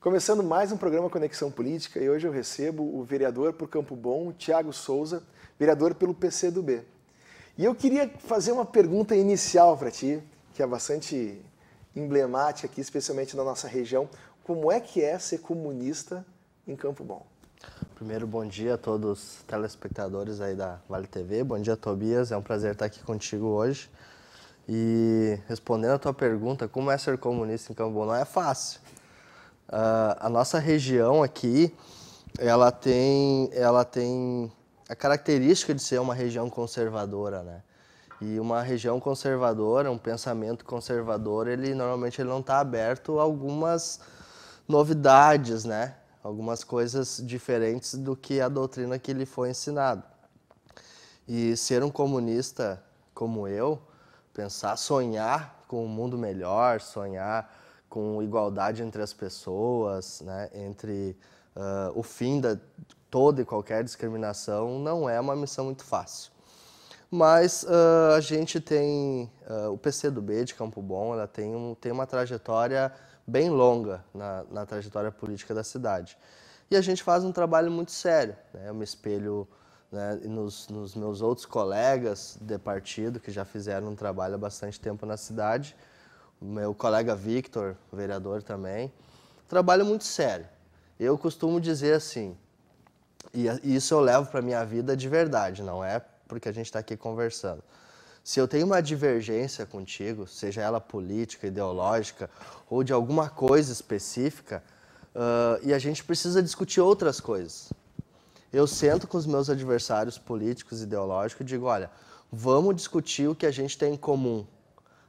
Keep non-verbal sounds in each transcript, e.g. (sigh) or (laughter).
Começando mais um programa Conexão Política e hoje eu recebo o vereador por Campo Bom, Tiago Souza, vereador pelo PC do B. E eu queria fazer uma pergunta inicial para ti, que é bastante emblemática aqui, especialmente na nossa região. Como é que é ser comunista em Campo Bom? Primeiro, bom dia a todos os telespectadores aí da Vale TV. Bom dia, Tobias. É um prazer estar aqui contigo hoje. E respondendo a tua pergunta, como é ser comunista em Campo Bom? Não é fácil. Uh, a nossa região aqui, ela tem, ela tem a característica de ser uma região conservadora, né? E uma região conservadora, um pensamento conservador, ele normalmente ele não está aberto a algumas novidades, né? Algumas coisas diferentes do que a doutrina que lhe foi ensinado. E ser um comunista como eu, pensar, sonhar com um mundo melhor, sonhar com igualdade entre as pessoas, né? Entre uh, o fim da toda e qualquer discriminação não é uma missão muito fácil. Mas uh, a gente tem uh, o PCdoB de Campo Bom, ela tem, um, tem uma trajetória bem longa na, na, trajetória política da cidade. E a gente faz um trabalho muito sério. Né? Eu me espelho né, nos, nos meus outros colegas de partido que já fizeram um trabalho há bastante tempo na cidade. O meu colega Victor, vereador também. Trabalho muito sério. Eu costumo dizer assim, e, isso eu levo para minha vida de verdade, não é porque a gente está aqui conversando. Se eu tenho uma divergência contigo, seja ela política, ideológica ou de alguma coisa específica, uh, e a gente precisa discutir outras coisas. Eu sento com os meus adversários políticos, ideológicos e digo: olha, vamos discutir o que a gente tem em comum,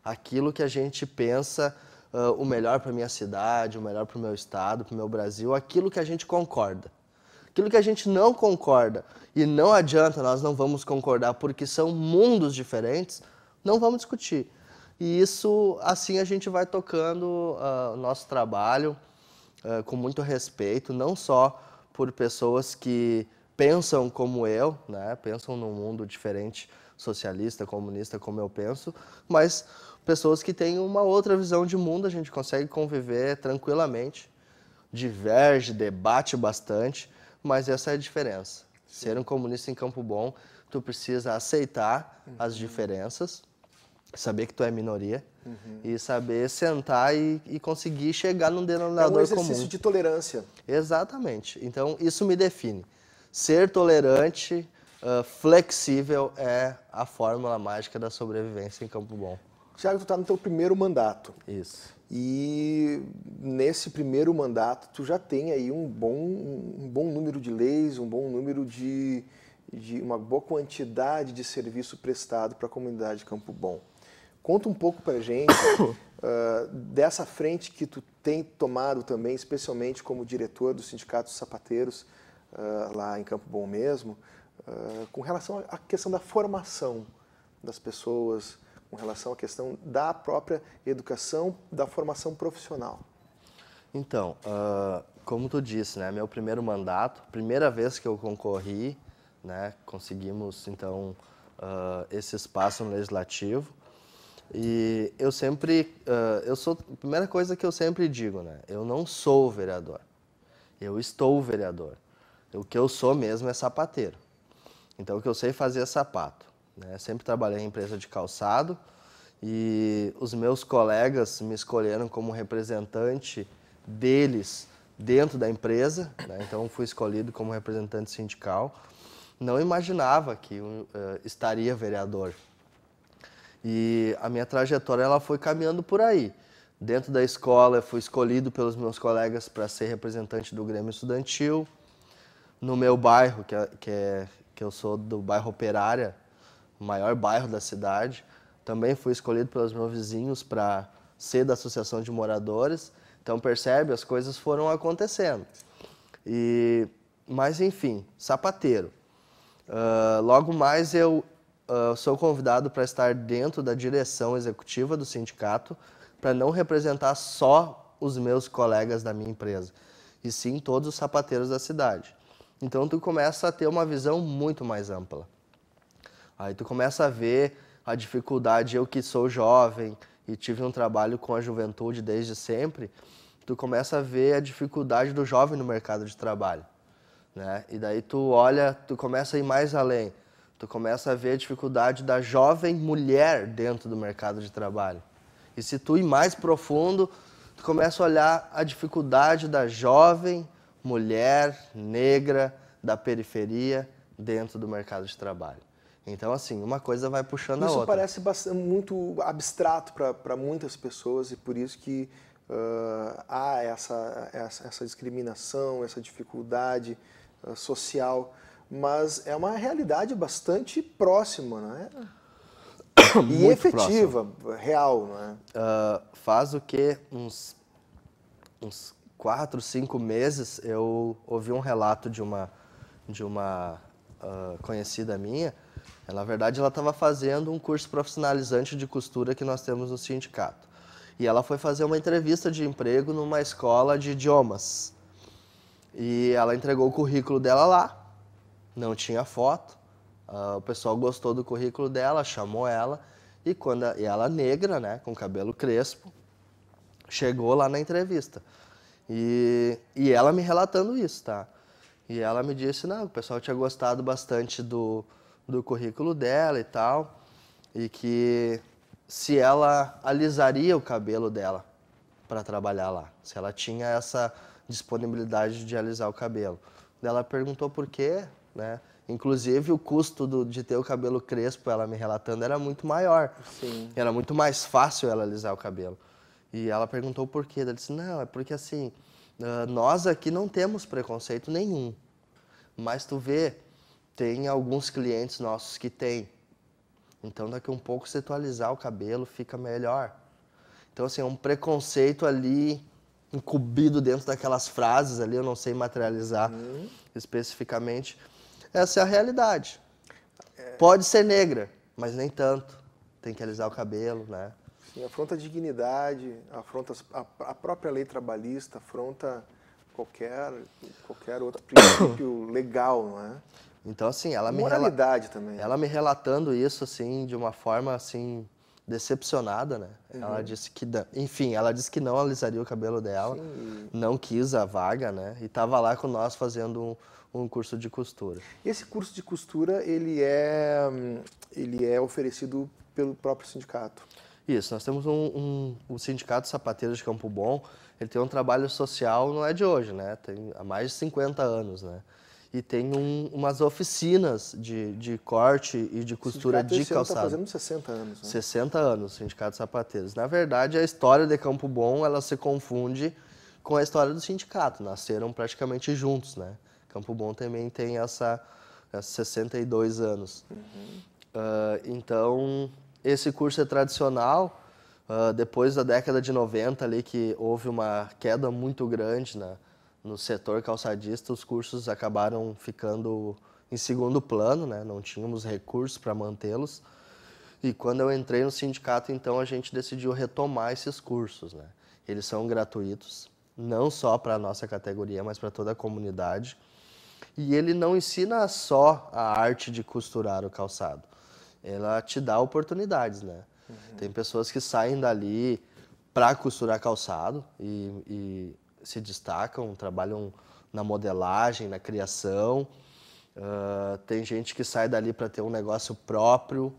aquilo que a gente pensa uh, o melhor para minha cidade, o melhor para o meu estado, para o meu Brasil, aquilo que a gente concorda aquilo que a gente não concorda e não adianta, nós não vamos concordar porque são mundos diferentes, não vamos discutir. E isso, assim, a gente vai tocando uh, o nosso trabalho uh, com muito respeito, não só por pessoas que pensam como eu, né? pensam num mundo diferente, socialista, comunista, como eu penso, mas pessoas que têm uma outra visão de mundo, a gente consegue conviver tranquilamente, diverge, debate bastante, mas essa é a diferença. Sim. Ser um comunista em Campo Bom, tu precisa aceitar uhum. as diferenças, saber que tu é minoria uhum. e saber sentar e, e, conseguir chegar num é denominador comum. É um exercício comum. de tolerância. Exatamente. Então, isso me define. Ser tolerante, uh, flexível é a fórmula mágica da sobrevivência em Campo Bom. Tiago, tu está no teu primeiro mandato. Isso. E nesse primeiro mandato, tu já tem aí um bom, um bom número de leis, um bom número de, de uma boa quantidade de serviço prestado para a comunidade de Campo Bom. Conta um pouco para a gente uh, (coughs) dessa frente que tu tem tomado também, especialmente como diretor do Sindicato dos Sapateiros, uh, lá em Campo Bom mesmo, uh, com relação à questão da formação das pessoas, com relação à questão da própria educação, da formação profissional? Então, uh, como tu disse, né, meu primeiro mandato, primeira vez que eu concorri, né, conseguimos então uh, esse espaço no legislativo. E eu sempre, uh, eu sou, a primeira coisa que eu sempre digo, né, eu não sou vereador, eu estou vereador. O que eu sou mesmo é sapateiro. Então, o que eu sei é fazer é sapato. Né? Sempre trabalhei em empresa de calçado e os meus colegas me escolheram como representante deles dentro da empresa, né? então fui escolhido como representante sindical. Não imaginava que uh, estaria vereador. E a minha trajetória ela foi caminhando por aí. Dentro da escola, eu fui escolhido pelos meus colegas para ser representante do Grêmio Estudantil. No meu bairro, que é, que, é, que eu sou do bairro Operária, o maior bairro da cidade. Também fui escolhido pelos meus vizinhos para ser da associação de moradores. Então percebe, as coisas foram acontecendo. E, mas enfim, sapateiro. Uh, logo mais eu uh, sou convidado para estar dentro da direção executiva do sindicato para não representar só os meus colegas da minha empresa, e sim todos os sapateiros da cidade. Então tu começa a ter uma visão muito mais ampla. Aí tu começa a ver a dificuldade, eu que sou jovem e tive um trabalho com a juventude desde sempre, tu começa a ver a dificuldade do jovem no mercado de trabalho, né? E daí tu olha, tu começa a ir mais além. Tu começa a ver a dificuldade da jovem mulher dentro do mercado de trabalho. E se tu ir mais profundo, tu começa a olhar a dificuldade da jovem mulher negra da periferia dentro do mercado de trabalho. Então, assim, uma coisa vai puxando isso a outra. Isso parece muito abstrato para muitas pessoas e por isso que uh, há essa, essa, essa, discriminação, essa dificuldade uh, social. Mas é uma realidade bastante próxima, né? e efetiva, próximo. real, Uh, faz o que uns, uns quatro, cinco meses eu ouvi um relato de uma, de uma uh, conhecida minha na verdade, ela estava fazendo um curso profissionalizante de costura que nós temos no sindicato. E ela foi fazer uma entrevista de emprego numa escola de idiomas. E ela entregou o currículo dela lá, não tinha foto. Uh, o pessoal gostou do currículo dela, chamou ela. E, quando a, e ela, negra, né, com cabelo crespo, chegou lá na entrevista. E, e ela me relatando isso, tá? E ela me disse: não, o pessoal tinha gostado bastante do, do currículo dela e tal, e que se ela alisaria o cabelo dela para trabalhar lá, se ela tinha essa disponibilidade de alisar o cabelo. Ela perguntou por quê, né? Inclusive, o custo do, de ter o cabelo crespo, ela me relatando, era muito maior. Sim. Era muito mais fácil ela alisar o cabelo. E ela perguntou por quê. Ela disse: não, é porque assim, ah, nós aqui não temos preconceito nenhum. Mas tu vê tem alguns clientes nossos que tem. Então daqui um pouco se atualizar o cabelo fica melhor. Então assim, é um preconceito ali incumbido dentro daquelas frases ali, eu não sei materializar uhum. especificamente. Essa é a realidade. É... Pode ser negra, mas nem tanto. Tem que alisar o cabelo, né? Sim, afronta a dignidade, afronta a, a própria lei trabalhista, afronta qualquer, qualquer outro princípio legal, não é? Então, assim, ela me... Moralidade também. Ela me relatando isso, assim, de uma forma, assim, decepcionada, né? Uhum. Ela disse que, enfim, ela disse que não alisaria o cabelo dela, Sim. não quis a vaga, né? E estava lá com nós fazendo um, um, curso de costura. Esse curso de costura ele é ele é oferecido pelo próprio sindicato. Isso, nós temos um, um o sindicato sapateiro de Campo Bom, ele tem um trabalho social, não é de hoje, né? Tem há mais de 50 anos, né? e tem um, umas oficinas de, de corte e de costura de tá calçado. Está fazendo 60 anos. Né? 60 anos, Sindicato Sapateiros. Na verdade, a história de Campo Bom ela se confunde com a história do sindicato. Nasceram praticamente juntos, né? Campo Bom também tem essa, é, essa 62 anos. Uhum. Uh, então, esse curso é tradicional. Uh, depois da década de 90 ali que houve uma queda muito grande na né? no setor calçadista os cursos acabaram ficando em segundo plano, né? não tínhamos recursos para mantê-los. E quando eu entrei no sindicato, então a gente decidiu retomar esses cursos. Né? Eles são gratuitos, não só para a nossa categoria, mas para toda a comunidade. E ele não ensina só a arte de costurar o calçado, ela te dá oportunidades. Né? Uhum. Tem pessoas que saem dali para costurar calçado e, e se destacam, trabalham na modelagem, na criação. Uh, tem gente que sai dali para ter um negócio próprio.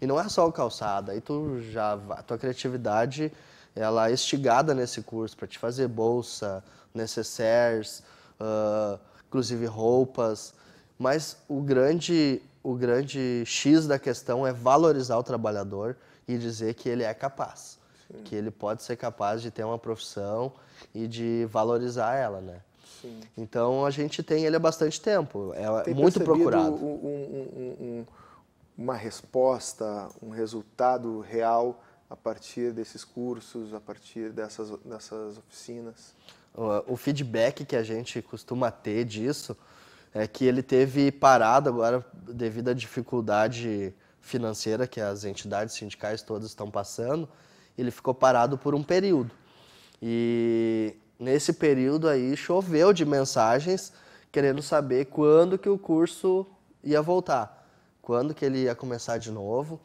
E não é só o calçado, aí tu já a tua criatividade ela é estigada nesse curso para te fazer bolsa, necessaires, uh, inclusive roupas. Mas o grande, o grande X da questão é valorizar o trabalhador e dizer que ele é capaz que ele pode ser capaz de ter uma profissão e de valorizar ela, né? Sim. Então a gente tem ele há bastante tempo, é tem muito procurado. Um, um, um, uma resposta, um resultado real a partir desses cursos, a partir dessas, dessas oficinas? O, o feedback que a gente costuma ter disso é que ele teve parado agora devido à dificuldade financeira que as entidades sindicais todas estão passando ele ficou parado por um período. E nesse período aí choveu de mensagens querendo saber quando que o curso ia voltar, quando que ele ia começar de novo.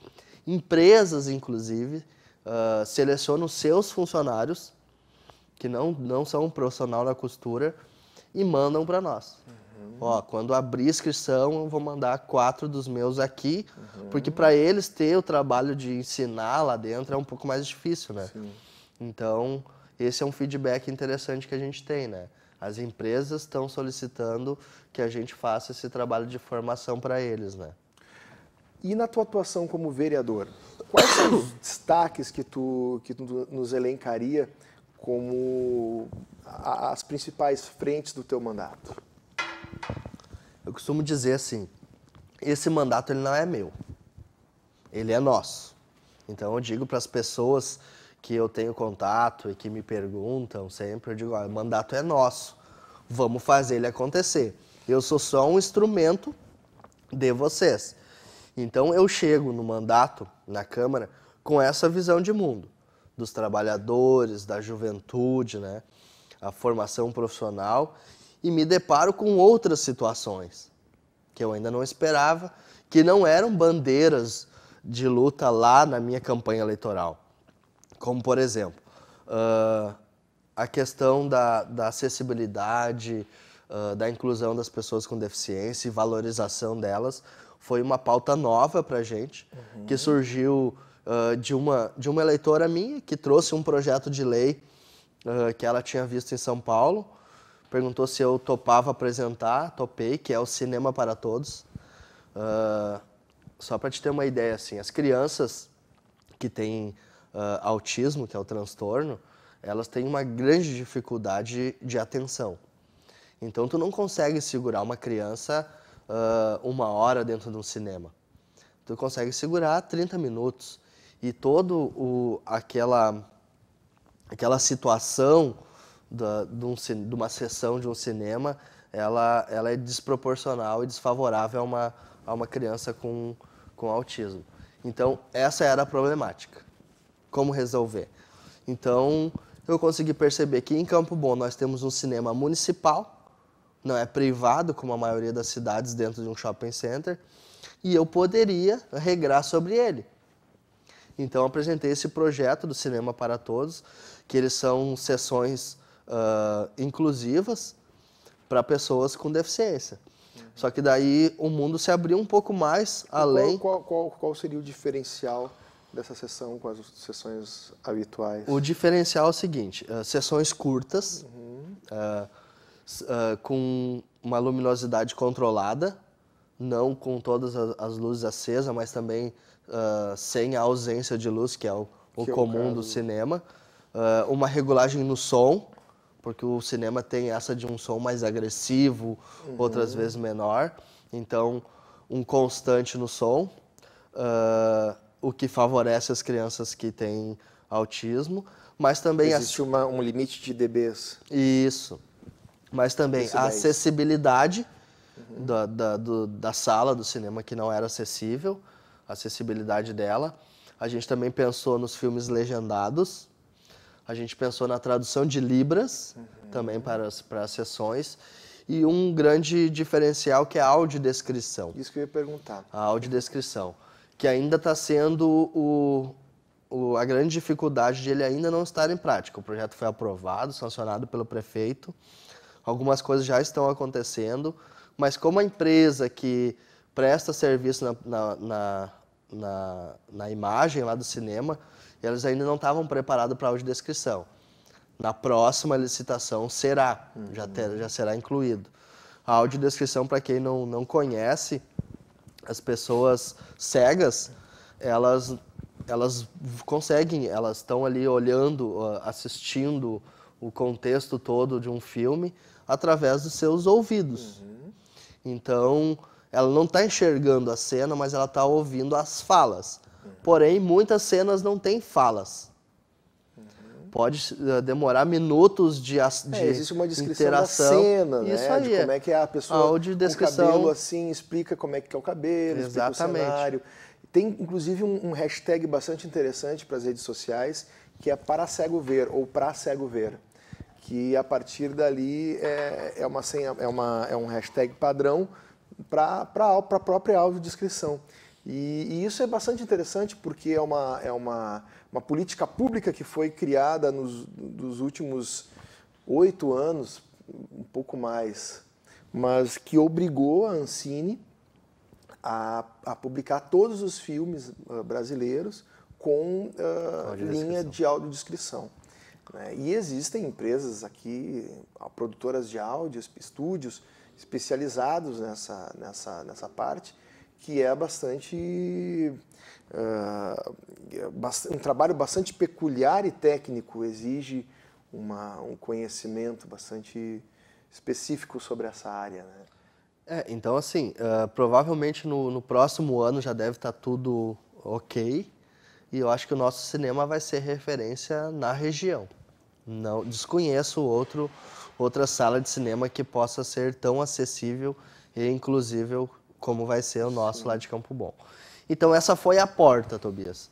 Empresas, inclusive, uh, selecionam seus funcionários que não, não são profissional na costura e mandam para nós. Uhum. Uhum. Ó, quando abrir inscrição, eu vou mandar quatro dos meus aqui, uhum. porque para eles ter o trabalho de ensinar lá dentro é um pouco mais difícil, né? Sim. Então, esse é um feedback interessante que a gente tem, né? As empresas estão solicitando que a gente faça esse trabalho de formação para eles, né? E na tua atuação como vereador, quais são os (coughs) destaques que tu, que tu nos elencaria como as principais frentes do teu mandato? Eu costumo dizer assim: esse mandato ele não é meu, ele é nosso. Então eu digo para as pessoas que eu tenho contato e que me perguntam sempre, eu digo: ó, o mandato é nosso, vamos fazer ele acontecer. Eu sou só um instrumento de vocês. Então eu chego no mandato, na Câmara, com essa visão de mundo, dos trabalhadores, da juventude, né? a formação profissional e me deparo com outras situações que eu ainda não esperava, que não eram bandeiras de luta lá na minha campanha eleitoral. Como, por exemplo, uh, a questão da, da acessibilidade, uh, da inclusão das pessoas com deficiência e valorização delas foi uma pauta nova para a gente, uhum. que surgiu uh, de, uma, de uma eleitora minha que trouxe um projeto de lei uh, que ela tinha visto em São Paulo perguntou se eu topava apresentar, topei, que é o Cinema para Todos. Uh, só para te ter uma ideia, assim, as crianças que têm uh, autismo, que é o transtorno, elas têm uma grande dificuldade de atenção. Então, tu não consegue segurar uma criança uh, uma hora dentro de um cinema. Tu consegue segurar 30 minutos. E todo o aquela aquela situação da, de, um, de uma sessão de um cinema, ela, ela é desproporcional e desfavorável a uma, a uma criança com, com autismo. Então, essa era a problemática. Como resolver? Então, eu consegui perceber que em Campo Bom nós temos um cinema municipal, não é privado, como a maioria das cidades, dentro de um shopping center, e eu poderia regrar sobre ele. Então, apresentei esse projeto do Cinema para Todos, que eles são sessões uh, inclusivas para pessoas com deficiência. Uhum. Só que daí o mundo se abriu um pouco mais além. Qual, qual, qual, seria o diferencial dessa sessão com as sessões habituais? O diferencial é o seguinte: uh, sessões curtas, uhum. uh, com uma luminosidade controlada, não com todas as luzes acesas, mas também sem a ausência de luz, que é o, o que comum é o do cinema. Uh, uma regulagem no som, porque o cinema tem essa de um som mais agressivo, uhum. outras vezes menor. Então, um constante no som, uh, o que favorece as crianças que têm autismo, mas também... Existe a... uma, um limite de dBs. Isso. Mas também a acessibilidade uhum. da, da, do, da sala do cinema, que não era acessível, a acessibilidade dela. A gente também pensou nos filmes legendados, a gente pensou na tradução de libras uhum. também para as, para as sessões e um grande diferencial que é a audiodescrição. Isso que eu ia perguntar. A audiodescrição, que ainda está sendo o, o, a grande dificuldade de ele ainda não estar em prática. O projeto foi aprovado, sancionado pelo prefeito, algumas coisas já estão acontecendo, mas como a empresa que presta serviço na, na, na na, na imagem lá do cinema, eles ainda não estavam preparados para a audiodescrição. Na próxima licitação será, uhum. já, ter, já será incluído. A audiodescrição, para quem não, não conhece, as pessoas cegas, elas, elas conseguem, elas estão ali olhando, assistindo o contexto todo de um filme através dos seus ouvidos. Uhum. Então, ela não está enxergando a cena, mas ela está ouvindo as falas. Porém, muitas cenas não têm falas. Pode uh, demorar minutos de, é, de é, existe uma descrição interação. da cena, né? Isso aí. De como é que é a pessoa a descrição... com o cabelo assim, explica como é que é o cabelo, Exatamente. explica o cenário. Tem, inclusive, um, um hashtag bastante interessante para as redes sociais, que é para cego ver, ou para cego ver que a partir dali é, é, uma senha, é, uma, é um hashtag padrão para a própria audiodescrição. E, e isso é bastante interessante porque é uma, é uma, uma política pública que foi criada nos dos últimos oito anos, um pouco mais, mas que obrigou a Ancine a, a publicar todos os filmes uh, brasileiros com uh, linha de audiodescrição. Né? E existem empresas aqui, ah, produtoras de áudios, estúdios, especializados nessa, nessa, nessa parte, que é bastante, uh, um trabalho bastante peculiar e técnico, exige uma, um conhecimento bastante específico sobre essa área. Né? É, então assim, uh, provavelmente no, no, próximo ano já deve estar tá tudo ok e eu acho que o nosso cinema vai ser referência na região. Não desconheço outro outra sala de cinema que possa ser tão acessível e inclusível como vai ser o nosso Sim. lá de Campo Bom. Então essa foi a porta, Tobias.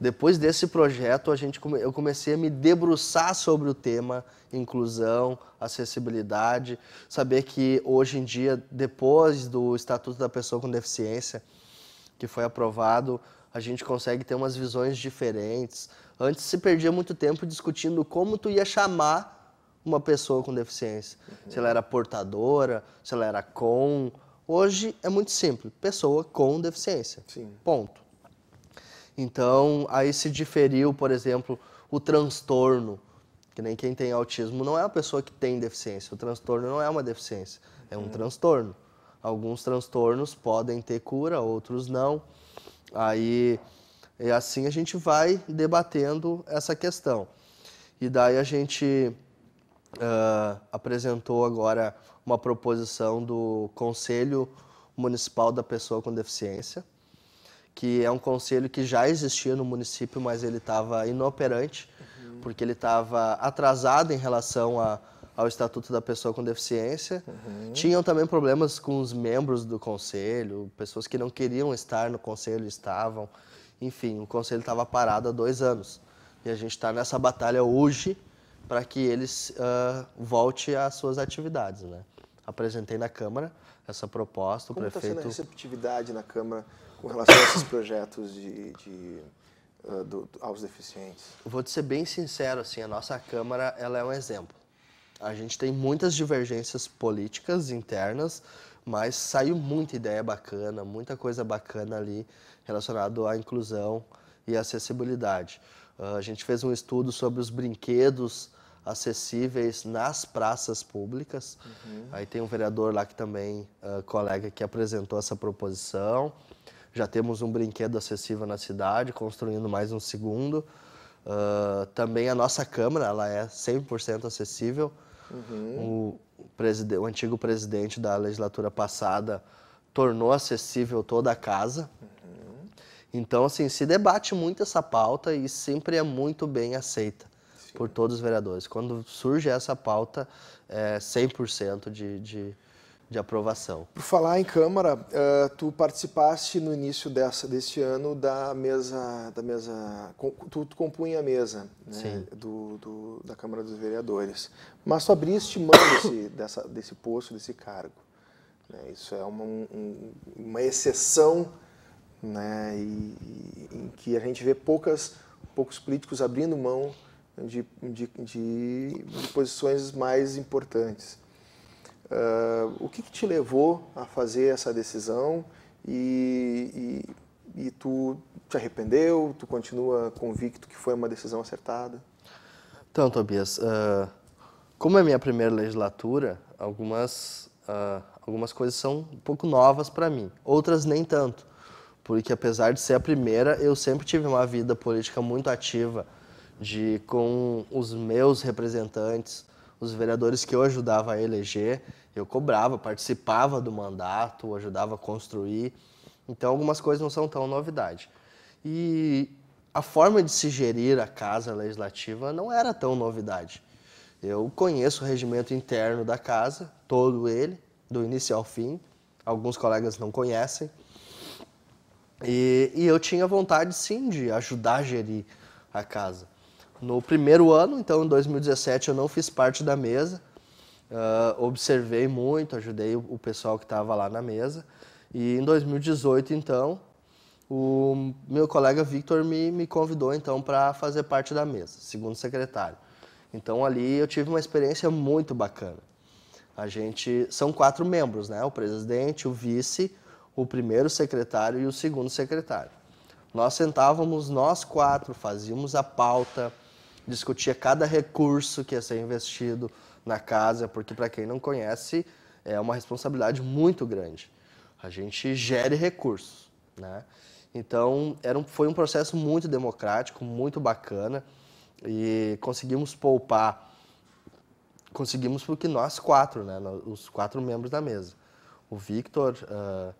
Depois desse projeto, a gente come... eu comecei a me debruçar sobre o tema inclusão, acessibilidade, saber que hoje em dia, depois do Estatuto da Pessoa com Deficiência, que foi aprovado, a gente consegue ter umas visões diferentes. Antes se perdia muito tempo discutindo como tu ia chamar uma pessoa com deficiência. Uhum. Se ela era portadora, se ela era com. Hoje é muito simples: pessoa com deficiência. Sim. Ponto. Então, aí se diferiu, por exemplo, o transtorno. Que nem quem tem autismo não é uma pessoa que tem deficiência. O transtorno não é uma deficiência, é um uhum. transtorno. Alguns transtornos podem ter cura, outros não. Aí, e assim a gente vai debatendo essa questão. E daí a gente uh, apresentou agora uma proposição do Conselho Municipal da Pessoa com Deficiência, que é um conselho que já existia no município, mas ele estava inoperante, uhum. porque ele estava atrasado em relação a, ao Estatuto da Pessoa com Deficiência. Uhum. Tinham também problemas com os membros do conselho, pessoas que não queriam estar no conselho estavam. Enfim, o conselho estava parado há dois anos. E a gente está nessa batalha hoje para que eles uh, volte às suas atividades, né? Apresentei na Câmara essa proposta, Como o prefeito... Como está sendo a receptividade na Câmara com relação a esses projetos de, de uh, do, aos deficientes? Vou te ser bem sincero, assim, a nossa Câmara ela é um exemplo. A gente tem muitas divergências políticas internas, mas saiu muita ideia bacana, muita coisa bacana ali relacionado à inclusão e acessibilidade. Uh, a gente fez um estudo sobre os brinquedos acessíveis nas praças públicas. Uhum. Aí tem um vereador lá que também, uh, colega, que apresentou essa proposição. Já temos um brinquedo acessível na cidade, construindo mais um segundo. Uh, também a nossa Câmara, ela é 100% acessível. Uhum. O, o, antigo presidente da legislatura passada tornou acessível toda a casa. Uhum. Então, assim, se debate muito essa pauta e sempre é muito bem aceita por todos os vereadores. Quando surge essa pauta, é 100% de, de, de, aprovação. Por falar em Câmara, uh, tu participaste no início dessa, ano da mesa, da mesa tu, tu compunha a mesa né, do, do, da Câmara dos Vereadores, mas tu abriste mão desse, dessa, desse posto, desse cargo. Né? Isso é uma, um, uma exceção né, e, e, em que a gente vê poucas, poucos políticos abrindo mão de, de, de, de posições mais importantes. Uh, o que, que, te levou a fazer essa decisão e, e, e, tu te arrependeu? Tu continua convicto que foi uma decisão acertada? Então, Tobias, uh, como é minha primeira legislatura, algumas, uh, algumas coisas são um pouco novas para mim, outras nem tanto, porque apesar de ser a primeira, eu sempre tive uma vida política muito ativa de com os meus representantes, os vereadores que eu ajudava a eleger, eu cobrava, participava do mandato, ajudava a construir. Então algumas coisas não são tão novidade. E a forma de se gerir a casa legislativa não era tão novidade. Eu conheço o regimento interno da casa, todo ele, do início ao fim. Alguns colegas não conhecem. E, e eu tinha vontade sim de ajudar a gerir a casa no primeiro ano, então em 2017 eu não fiz parte da mesa, uh, observei muito, ajudei o, o pessoal que estava lá na mesa. E em 2018, então, o meu colega Victor me, me convidou então para fazer parte da mesa, segundo secretário. Então ali eu tive uma experiência muito bacana. A gente são quatro membros, né? O presidente, o vice, o primeiro secretário e o segundo secretário. Nós sentávamos nós quatro, fazíamos a pauta, discutia cada recurso que ia ser investido na casa, porque para quem não conhece, é uma responsabilidade muito grande. A gente gere recursos, né? Então, era um, foi um processo muito democrático, muito bacana e conseguimos poupar, conseguimos porque nós quatro, né, os quatro membros da mesa, o Victor, uh,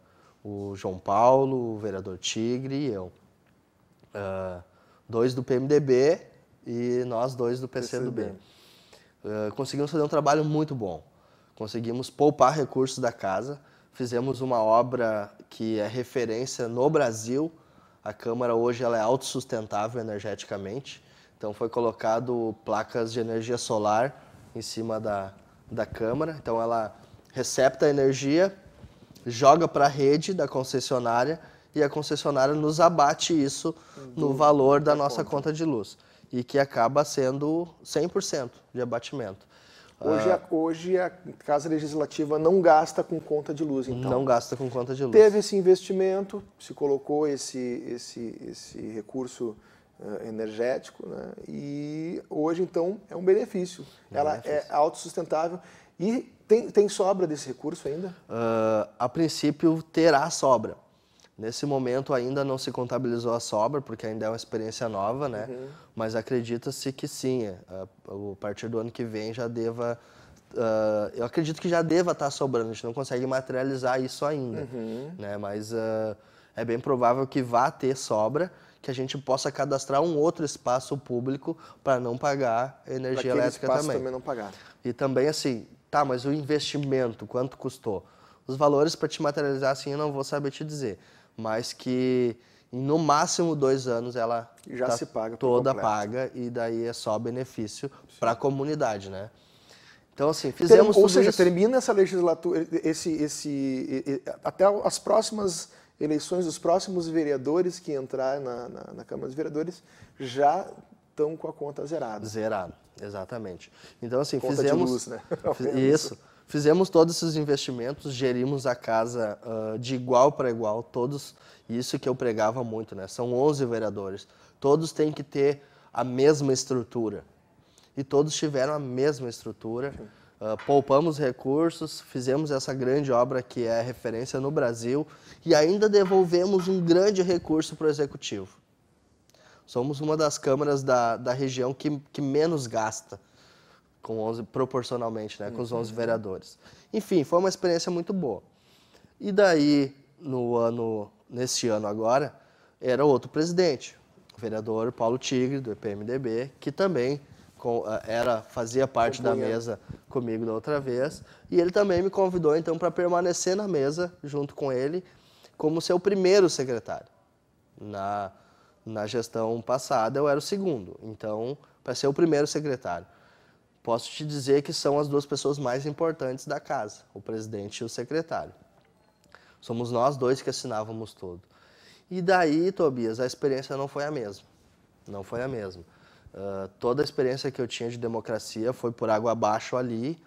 o João Paulo, o vereador Tigre e eu. Uh, dois do PMDB e nós dois do PCdoB. PCB. Uh, eh, conseguimos fazer um trabalho muito bom. Conseguimos poupar recursos da casa, fizemos uma obra que é referência no Brasil. A Câmara hoje ela é autossustentável energeticamente, então foi colocado placas de energia solar em cima da, da Câmara. Então ela recepta a energia, joga para a rede da concessionária e a concessionária nos abate isso hum. no valor da nossa conta de luz e que acaba sendo 100% de abatimento. Hoje, a, ah, hoje a Casa Legislativa não gasta com conta de luz, então. Não gasta com conta de luz. Teve esse investimento, se colocou esse, esse, esse recurso uh, energético, né? e hoje, então, é um benefício. É Ela é, é autossustentável e tem, tem sobra desse recurso ainda? Uh, a princípio, terá sobra. Nesse momento ainda não se contabilizou a sobra, porque ainda é uma experiência nova, né? Uhum mas acredita-se que sim, é, é, a partir do ano que vem já deva. Uh, eu acredito que já deva estar tá sobrando, a gente não consegue materializar isso ainda, uhum. né? mas uh, é bem provável que vá ter sobra, que a gente possa cadastrar um outro espaço público para não pagar energia elétrica também. também não pagar. E também assim, tá, mas o investimento, quanto custou? Os valores para te materializar, assim, eu não vou saber te dizer, mas que em no máximo dois anos ela já tá se paga toda paga e daí é só benefício para a comunidade, né? Então assim fizemos Tem, ou seja isso. termina essa legislatura esse esse até as próximas eleições dos próximos vereadores que entrar na, na, na Câmara dos Vereadores já estão com a conta zerada. Zerado, exatamente. Então assim conta fizemos luz, né? (laughs) isso fizemos todos esses investimentos, gerimos a casa uh, de igual para igual, todos isso que eu pregava muito, né? São 11 vereadores. Todos têm que ter a mesma estrutura. E todos tiveram a mesma estrutura. Uh, poupamos recursos, fizemos essa grande obra que é referência no Brasil e ainda devolvemos um grande recurso para o executivo. Somos uma das câmaras da, da região que, que menos gasta, com 11, proporcionalmente, né, com os 11 uhum. vereadores. Enfim, foi uma experiência muito boa. E daí, no ano, neste ano agora, era outro presidente, o vereador Paulo Tigre, do PMDB, que também com, eh, era, fazia parte da mesa comigo da outra vez. E ele também me convidou, então, para permanecer na mesa junto com ele como seu primeiro secretário. Na, na gestão passada, eu era o segundo. Então, para ser o primeiro secretário. Posso te dizer que são as duas pessoas mais importantes da casa, o presidente e o secretário. Somos nós dois que assinávamos tudo. E daí, Tobias, a experiência não foi a mesma. Não foi a mesma. Uh, toda a experiência que eu tinha de democracia foi por água abaixo ali.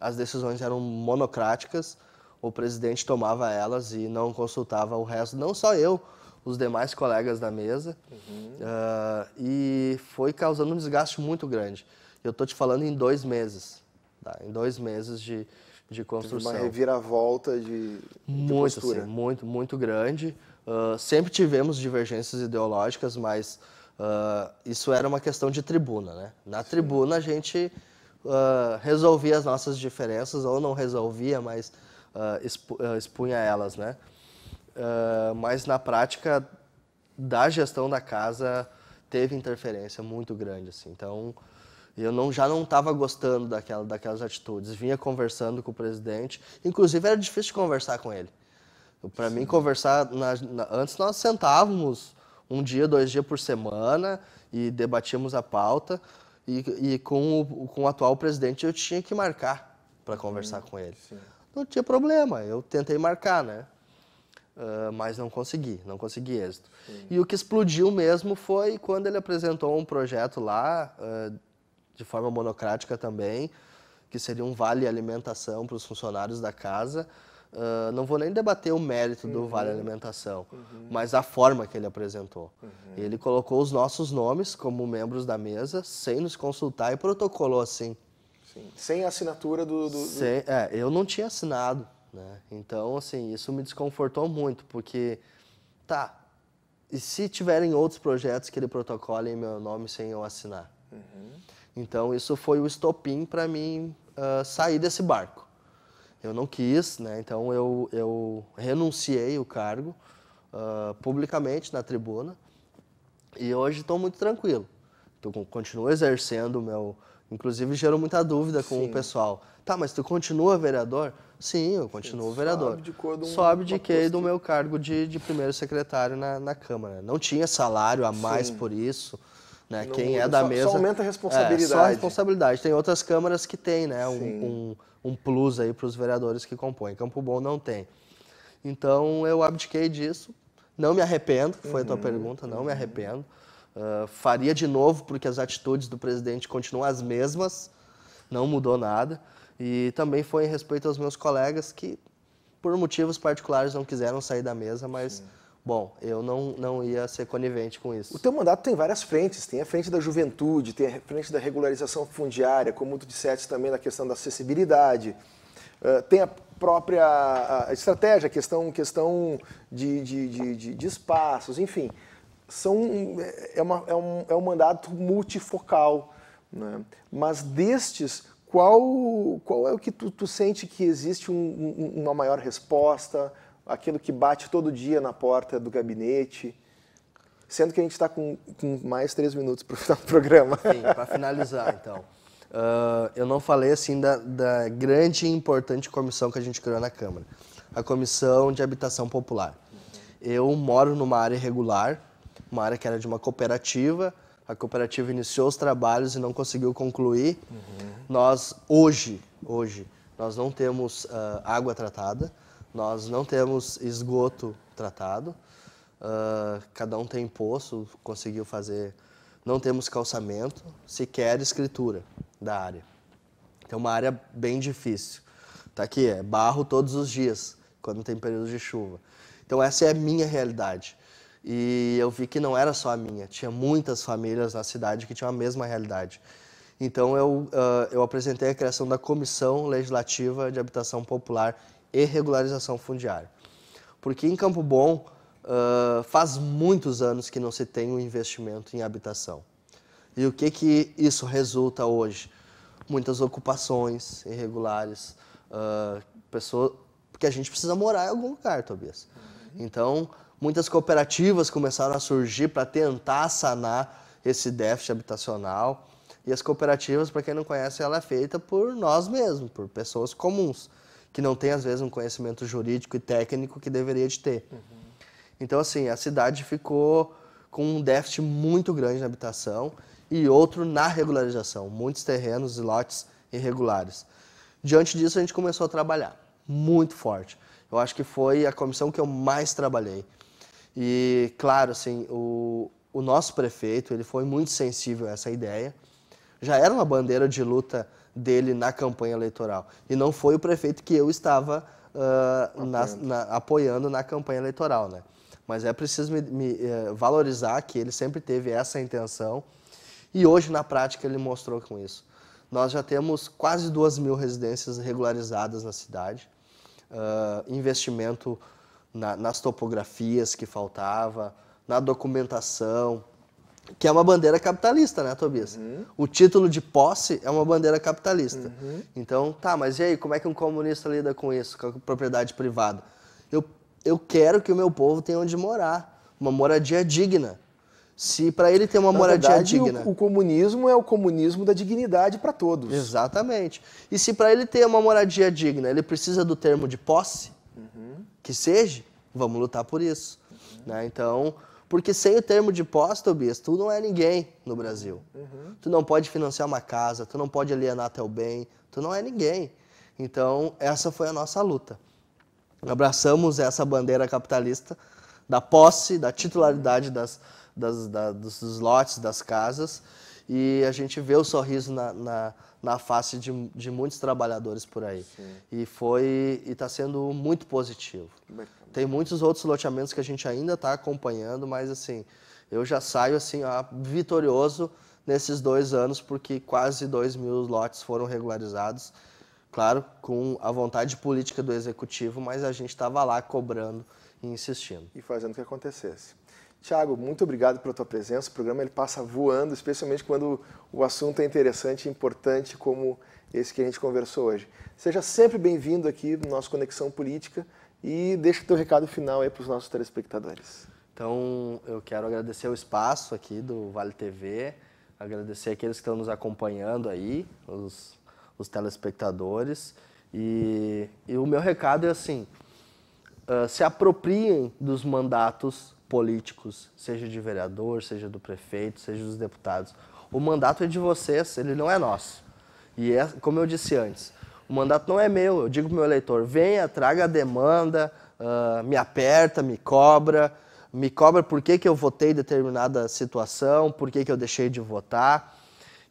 As decisões eram monocráticas. O presidente tomava elas e não consultava o resto. Não só eu, os demais colegas da mesa. Uhum. Uh, e foi causando um desgaste muito grande. Eu estou te falando em dois meses. Tá? Em dois meses de, de construção. Teve uma reviravolta de, muito, de assim, muito, muito grande. Uh, sempre tivemos divergências ideológicas, mas uh, isso era uma questão de tribuna, né? Na Sim. tribuna a gente uh, resolvia as nossas diferenças, ou não resolvia, mas expu expunha elas, né? mas na prática da gestão da casa teve interferência muito grande, assim. Então, eu não, já não estava gostando daquela, daquelas atitudes. Vinha conversando com o presidente. Inclusive, era difícil conversar com ele. Para mim, conversar. Na, na, antes, nós sentávamos um dia, dois dias por semana e debatíamos a pauta. E, e com, o, com o atual presidente, eu tinha que marcar para conversar hum, com ele. Sim. Não tinha problema, eu tentei marcar, né? Uh, mas não consegui, não consegui êxito. Sim. E o que explodiu mesmo foi quando ele apresentou um projeto lá uh, de forma monocrática também, que seria um vale alimentação para os funcionários da casa. Uh, não vou nem debater o mérito uhum. do Vale uhum. Alimentação, uhum. mas a forma que ele apresentou. Uhum. Ele colocou os nossos nomes como membros da mesa, sem nos consultar e protocolou assim. Sim. Sem a assinatura do. do, do... Sem, é, eu não tinha assinado. Né? Então, assim, isso me desconfortou muito, porque, tá, e se tiverem outros projetos que ele protocole em meu nome sem eu assinar? Uhum. Então isso foi o estopim para mim uh, sair desse barco. Eu não quis, né? Então eu, eu renunciei o cargo uh, publicamente na tribuna e hoje estou muito tranquilo. Eu continuo exercendo o meu, inclusive gerou muita dúvida com Sim. o pessoal. Tá, mas tu continua vereador? Sim, eu continuo vereador. Sobe de, cor sobe de que do meu cargo de, de primeiro secretário na, na Câmara. Não tinha salário a mais Sim. por isso. Né? Não, Quem é da só, mesa. Só aumenta a responsabilidade. É, só a responsabilidade. Tem outras câmaras que tem, né? Um, um, um plus aí para os vereadores que compõem. Campo Bom não tem. Então eu abdiquei disso. Não me arrependo, foi uhum. a tua uhum. pergunta, não uhum. me arrependo. Uh, faria de novo, porque as atitudes do presidente continuam as mesmas, não mudou nada. E também foi em respeito aos meus colegas que, por motivos particulares, não quiseram sair da mesa, mas. Sim Bom, eu não, não ia ser conivente com isso. O teu mandato tem várias frentes. Tem a frente da juventude, tem a frente da regularização fundiária, como tu disseste também na questão da acessibilidade. Uh, tem a própria a estratégia, a questão, questão de, de, de, de, espaços, enfim. São, é, uma, é, um, é um mandato multifocal. Né? Mas destes, qual, qual é o que tu, tu sente que existe um, um, uma maior resposta, aquilo que bate todo dia na porta do gabinete. Sendo que a gente está com, com, mais três minutos para o (laughs) final do programa. Sim, para finalizar, então. Uh, eu não falei assim da, da grande e importante comissão que a gente criou na Câmara a Comissão de Habitação Popular. Eu moro numa área irregular, uma área que era de uma cooperativa. A cooperativa iniciou os trabalhos e não conseguiu concluir. Uhum. Nós, hoje, hoje, nós não temos uh, água tratada. Nós não temos esgoto tratado, uh, cada um tem poço, conseguiu fazer. Não temos calçamento, sequer escritura da área. Então, uma área bem difícil. Tá aqui, é barro todos os dias, quando tem período de chuva. Então, essa é a minha realidade. E eu vi que não era só a minha, tinha muitas famílias na cidade que tinham a mesma realidade. Então eu, uh, eu apresentei a criação da Comissão Legislativa de Habitação Popular e regularização fundiária. Porque em Campo Bom uh, faz muitos anos que não se tem um investimento em habitação. E o que, que isso resulta hoje? Muitas ocupações irregulares, uh, pessoas, porque a gente precisa morar em algum lugar, Tobias. Então, muitas cooperativas começaram a surgir para tentar sanar esse déficit habitacional. E as cooperativas, para quem não conhece, ela é feita por nós mesmos, por pessoas comuns que não tem, às vezes, um conhecimento jurídico e técnico que deveria de ter. Uhum. Então, assim, a cidade ficou com um déficit muito grande na habitação e outro na regularização, muitos terrenos e lotes irregulares. Diante disso, a gente começou a trabalhar muito forte. Eu acho que foi a comissão que eu mais trabalhei. E, claro, assim, o, o nosso prefeito, ele foi muito sensível a essa ideia. Já era uma bandeira de luta dele na campanha eleitoral. E não foi o prefeito que eu estava uh, ah, na, na, apoiando na campanha eleitoral, né? Mas é preciso me, me eh, valorizar que ele sempre teve essa intenção e hoje, na prática, ele mostrou com isso. Nós já temos quase duas mil residências regularizadas na cidade, uh, investimento na, nas topografias que faltava, na documentação, que é uma bandeira capitalista, né, Tobias? Uhum. O título de posse é uma bandeira capitalista. Uhum. Então, tá, mas e aí, como é que um comunista lida com isso, com a propriedade privada? Eu, eu quero que o meu povo tenha onde morar, uma moradia digna. Se para ele ter uma Na moradia verdade, digna. O, o comunismo é o comunismo da dignidade para todos. Exatamente. E se para ele ter uma moradia digna, ele precisa do termo de posse, uhum. que seja, vamos lutar por isso. Né? Então porque sem o termo de posse, Tobias, tu não é ninguém no Brasil. Uhum. Tu não pode financiar uma casa, tu não pode alienar teu bem, tu não é ninguém. Então, essa foi a nossa luta. Abraçamos essa bandeira capitalista da posse, da titularidade das, das, da, dos lotes, das casas, e a gente vê o sorriso na, na, na face de, de muitos trabalhadores por aí. Sim. E foi e está sendo muito positivo. Bacana. Tem muitos outros loteamentos que a gente ainda está acompanhando, mas assim, eu já saio assim, ó, vitorioso nesses dois anos, porque quase 2 mil lotes foram regularizados. Claro, com a vontade política do executivo, mas a gente estava lá cobrando e insistindo. E fazendo que acontecesse. Tiago, muito obrigado pela tua presença. O programa ele passa voando, especialmente quando o assunto é interessante e importante como esse que a gente conversou hoje. Seja sempre bem-vindo aqui no nosso Conexão Política e deixa o teu recado final aí para os nossos telespectadores. Então, eu quero agradecer o espaço aqui do Vale TV, agradecer aqueles que estão nos acompanhando aí, os, os telespectadores. E, e, o meu recado é assim: uh, se apropriem dos mandatos políticos, seja de vereador, seja do prefeito, seja dos deputados. O mandato é de vocês, ele não é nosso. E é, como eu disse antes, o mandato não é meu. Eu digo para o meu eleitor: venha, traga a demanda, uh, me aperta, me cobra, me cobra por que, que eu votei em determinada situação, por que, que eu deixei de votar.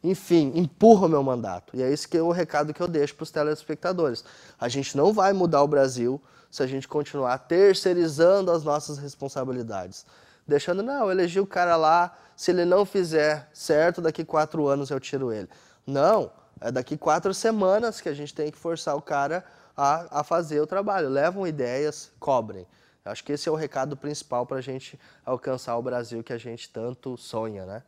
Enfim, empurra o meu mandato. E é isso que é o recado que eu deixo para os telespectadores. A gente não vai mudar o Brasil se a gente continuar terceirizando as nossas responsabilidades. Deixando, não, eu elegi o cara lá, se ele não fizer certo, daqui quatro anos eu tiro ele. Não é daqui quatro semanas que a gente tem que forçar o cara a, a fazer o trabalho. Levam ideias, cobrem. acho que esse é o recado principal para a gente alcançar o Brasil que a gente tanto sonha, né?